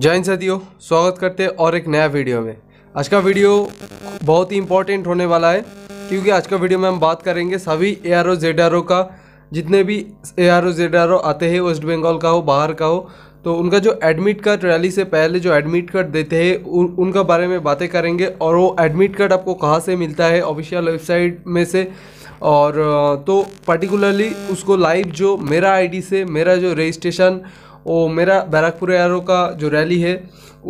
जय सदियों स्वागत करते हैं और एक नया वीडियो में आज का वीडियो बहुत ही इंपॉर्टेंट होने वाला है क्योंकि आज का वीडियो में हम बात करेंगे सभी A R O Z R O का जितने भी A R O Z R O आते हैं वेस्ट बंगाल का हो बाहर का हो तो उनका जो एडमिट कार्ड रैली से पहले जो एडमिट कार्ड देते हैं उनका बारे में बातें करेंगे और वो एडमिट कार्ड आपको कहाँ से मिलता है ऑफिशियल वेबसाइट में से और तो पर्टिकुलरली उसको लाइव जो मेरा आईडी से मेरा जो रजिस्ट्रेशन वो मेरा बैरकपुर एरो का जो रैली है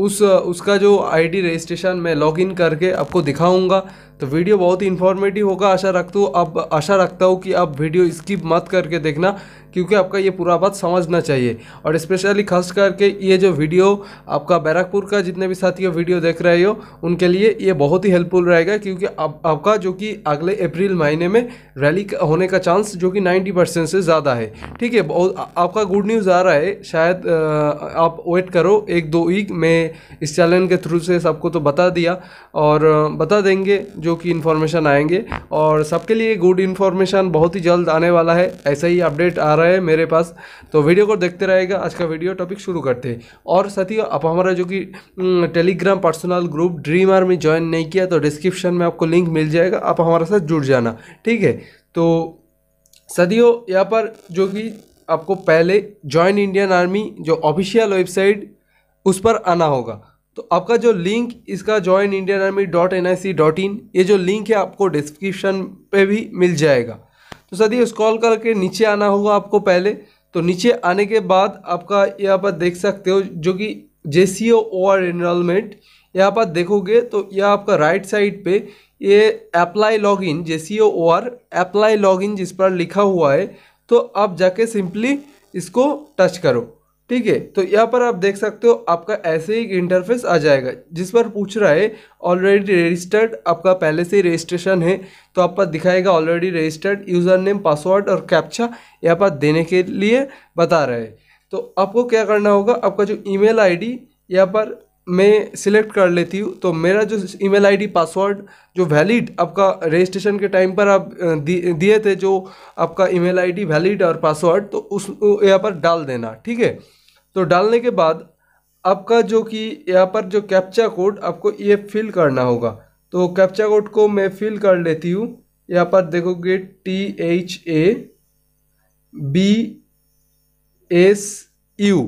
उस उसका जो आईडी रजिस्ट्रेशन मैं लॉगिन करके आपको दिखाऊंगा तो वीडियो बहुत ही इन्फॉर्मेटिव होगा आशा रखता हूँ अब आशा रखता हूँ कि आप वीडियो स्किप मत करके देखना क्योंकि आपका ये पूरा बात समझना चाहिए और स्पेशली खास करके ये जो वीडियो आपका बैरकपुर का जितने भी साथियों वीडियो देख रहे हो उनके लिए ये बहुत ही हेल्पफुल रहेगा क्योंकि आप, आपका जो कि अगले अप्रैल महीने में रैली होने का चांस जो कि 90 परसेंट से ज़्यादा है ठीक है बहुत आपका गुड न्यूज़ आ रहा है शायद आप वेट करो एक दो वीक में इस चैनल के थ्रू से सबको तो बता दिया और बता देंगे जो जो कि इन्फॉर्मेशन आएंगे और सबके लिए गुड इन्फॉर्मेशन बहुत ही जल्द आने वाला है ऐसा ही अपडेट आ रहा है मेरे पास तो वीडियो को देखते रहेगा आज का वीडियो टॉपिक शुरू करते हैं और साथ ही आप हमारा जो कि Telegram personal group Dream Army join नहीं किया तो डिस्क्रिप्शन में आपको लिंक मिल जाएगा आप हमारे साथ जुड़ जाना ठीक है तो सदियों यहाँ पर जो कि आपको पहले ज्वाइन इंडियन आर्मी जो ऑफिशियल वेबसाइट उस पर आना होगा तो आपका जो लिंक इसका join Indian Army dot N I C dot in ये जो लिंक है आपको डिस्क्रिप्शन पे भी मिल जाएगा तो सर ये स्क्रॉल करके नीचे आना होगा आपको पहले तो नीचे आने के बाद आपका यहाँ पर देख सकते हो जो कि जे सी ओ और एनरोलमेंट यहाँ पर देखोगे तो यह आपका राइट साइड पे ये अप्लाई लॉगिन जे सी ओ और अप्लाई लॉगिन जिस पर लिखा हुआ है तो आप जाके सिंपली इसको टच करो ठीक है तो यहाँ पर आप देख सकते हो आपका ऐसे ही इंटरफेस आ जाएगा जिस पर पूछ रहा है ऑलरेडी रजिस्टर्ड आपका पहले से ही रजिस्ट्रेशन है तो आपका दिखाएगा already registered user name password और कैप्चा यहाँ पर देने के लिए बता रहा है तो आपको क्या करना होगा आपका जो ईमेल आईडी यहाँ पर मैं सिलेक्ट कर लेती हूँ तो मेरा जो ईमेल आईडी पासवर्ड जो वैलिड आपका रजिस्ट्रेशन के टाइम पर आप दिए थे जो आपका ईमेल आईडी वैलिड और पासवर्ड तो उस यहाँ पर डाल देना ठीक है तो डालने के बाद आपका जो कि यहाँ पर जो कैप्चा कोड आपको ये फिल करना होगा तो कैप्चा कोड को मैं फिल कर लेती हूँ यहाँ पर देखोगे T H A B S U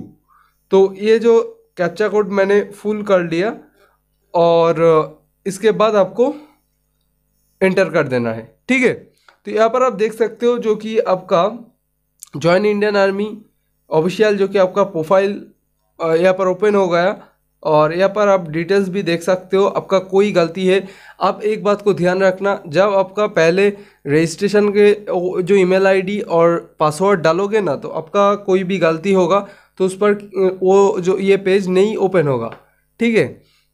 तो ये जो कैप्चा कोड मैंने फुल कर लिया और इसके बाद आपको एंटर कर देना है ठीक है तो यहाँ पर आप देख सकते हो जो कि आपका जॉइन इंडियन आर्मी ऑफिशियल जो कि आपका प्रोफाइल यहाँ पर ओपन हो गया और यहाँ पर आप डिटेल्स भी देख सकते हो आपका कोई गलती है आप एक बात को ध्यान रखना जब आपका पहले रजिस्ट्रेशन के जो ईमेल आईडी और पासवर्ड डालोगे ना तो आपका कोई भी गलती होगा तो उस पर वो जो ये पेज नहीं ओपन होगा ठीक है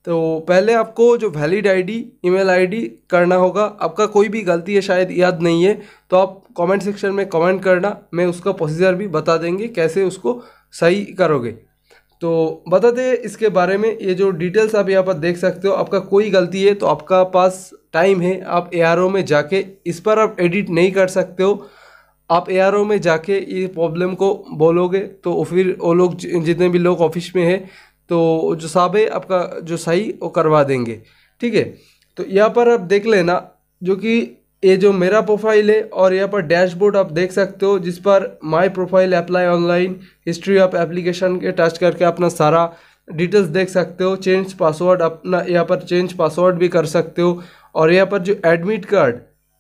तो पहले आपको जो वैलिड आईडी ईमेल आईडी करना होगा आपका कोई भी गलती है शायद याद नहीं है तो आप कमेंट सेक्शन में कमेंट करना मैं उसका प्रोसीजर भी बता देंगे कैसे उसको सही करोगे तो बता दें इसके बारे में ये जो डिटेल्स आप यहाँ पर देख सकते हो आपका कोई गलती है तो आपका पास टाइम है आप ए में जाके इस पर आप एडिट नहीं कर सकते हो आप ए में जाके ये प्रॉब्लम को बोलोगे तो फिर वो लोग जितने भी लोग ऑफिस में है तो जो साहब है आपका जो सही वो करवा देंगे ठीक है तो यहाँ पर आप देख लेना जो कि ये जो मेरा प्रोफाइल है और यहाँ पर डैशबोर्ड आप देख सकते हो जिस पर my profile apply online history of application के टच करके अपना सारा डिटेल्स देख सकते हो चेंज पासवर्ड अपना यहाँ पर चेंज पासवर्ड भी कर सकते हो और यहाँ पर जो एडमिट कार्ड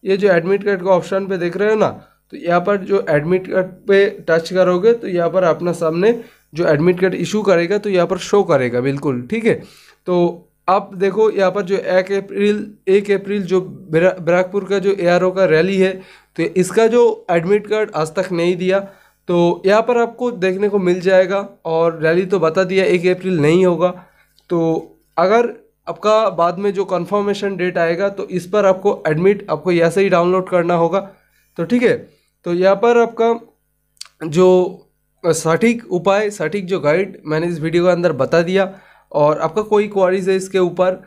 ये जो एडमिट कार्ड का ऑप्शन पे देख रहे हो ना तो यहाँ पर जो एडमिट कार्ड पे टच करोगे तो यहाँ पर अपना सामने जो एडमिट कार्ड इशू करेगा तो यहाँ पर शो करेगा बिल्कुल ठीक है तो आप देखो यहाँ पर जो एक अप्रैल एक अप्रैल जो बैरकपुर का जो एआरओ का रैली है तो इसका जो एडमिट कार्ड आज तक नहीं दिया तो यहाँ पर आपको देखने को मिल जाएगा और रैली तो बता दिया एक अप्रैल नहीं होगा तो अगर आपका बाद में जो कन्फर्मेशन डेट आएगा तो इस पर आपको एडमिट आपको यहाँ से ही डाउनलोड करना होगा तो ठीक है तो यहाँ पर आपका जो सटीक उपाय सटीक जो गाइड मैंने इस वीडियो के अंदर बता दिया और आपका कोई क्वारीज है इसके ऊपर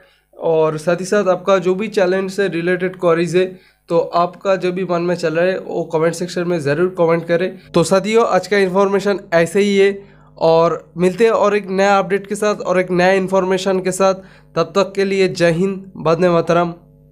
और साथ ही साथ आपका जो भी चैलेंज से रिलेटेड क्वारीज है तो आपका जो भी मन में चल रहा है वो कमेंट सेक्शन में ज़रूर कमेंट करें तो साथियों आज का इन्फॉर्मेशन ऐसे ही है और मिलते हैं और एक नया अपडेट के साथ और एक नया इन्फॉर्मेशन के साथ तब तक के लिए जय हिंद बदने मोहतरम